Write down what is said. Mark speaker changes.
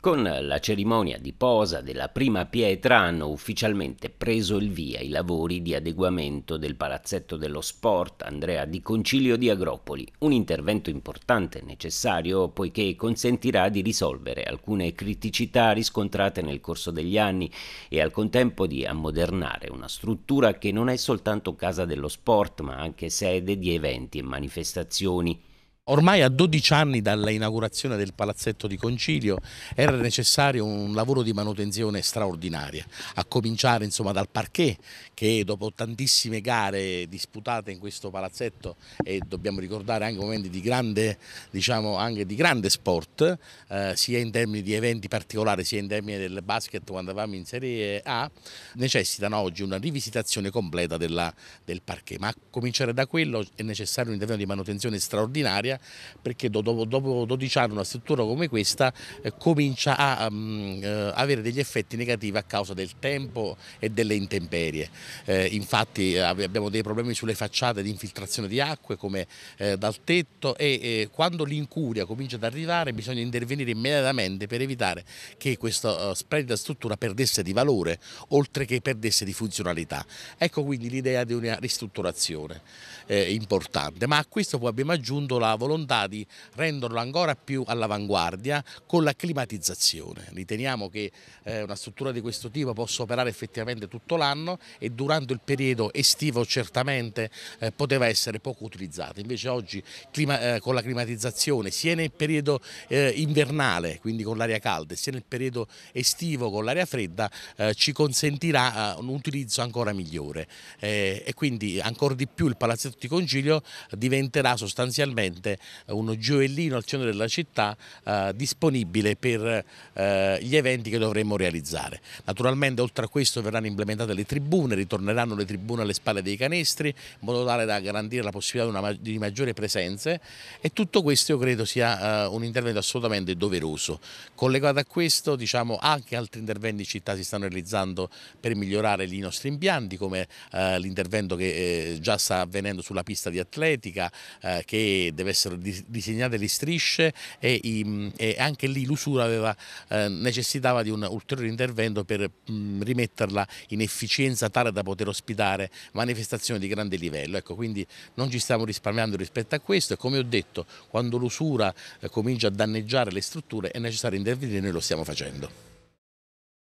Speaker 1: Con la cerimonia di posa della prima pietra hanno ufficialmente preso il via i lavori di adeguamento del palazzetto dello sport Andrea di Concilio di Agropoli, un intervento importante e necessario poiché consentirà di risolvere alcune criticità riscontrate nel corso degli anni e al contempo di ammodernare una struttura che non è soltanto casa dello sport ma anche sede di eventi e manifestazioni. Ormai a 12 anni dall'inaugurazione
Speaker 2: del palazzetto di concilio era necessario un lavoro di manutenzione straordinaria, a cominciare insomma, dal parquet che dopo tantissime gare disputate in questo palazzetto e dobbiamo ricordare anche momenti di grande, diciamo, anche di grande sport, eh, sia in termini di eventi particolari sia in termini del basket quando eravamo in Serie A, necessitano oggi una rivisitazione completa della, del parquet, ma a cominciare da quello è necessario un intervento di manutenzione straordinaria perché dopo, dopo 12 anni una struttura come questa eh, comincia a um, eh, avere degli effetti negativi a causa del tempo e delle intemperie. Eh, infatti abbiamo dei problemi sulle facciate di infiltrazione di acque come eh, dal tetto e eh, quando l'incuria comincia ad arrivare bisogna intervenire immediatamente per evitare che questa eh, splendida struttura perdesse di valore oltre che perdesse di funzionalità. Ecco quindi l'idea di una ristrutturazione importante, ma a questo poi abbiamo aggiunto la volontà di renderlo ancora più all'avanguardia con la climatizzazione. Riteniamo che eh, una struttura di questo tipo possa operare effettivamente tutto l'anno e durante il periodo estivo certamente eh, poteva essere poco utilizzata. Invece oggi clima, eh, con la climatizzazione sia nel periodo eh, invernale, quindi con l'aria calda, sia nel periodo estivo con l'aria fredda eh, ci consentirà eh, un utilizzo ancora migliore e quindi ancora di più il Palazzetto di Concilio diventerà sostanzialmente trovate uno gioiellino al centro della città eh, disponibile per eh, gli eventi che dovremmo realizzare. Naturalmente oltre a questo verranno implementate le tribune, ritorneranno le tribune alle spalle dei canestri in modo tale da garantire la possibilità di, una, di maggiori presenze e tutto questo io credo sia eh, un intervento assolutamente doveroso. Collegato a questo diciamo anche altri interventi in città si stanno realizzando per migliorare i nostri impianti come eh, l'intervento che eh, già sta avvenendo sulla pista di atletica eh, che deve essere essero disegnate le strisce e, i, mm, e anche lì l'usura aveva, eh, necessitava di un ulteriore intervento per mh, mm, rimetterla in efficienza tale da poter ospitare manifestazioni di grande livello. Ecco, quindi non ci stiamo risparmiando rispetto a questo e come ho detto, quando l'usura eh, comincia a danneggiare le strutture è necessario intervenire e noi lo stiamo facendo.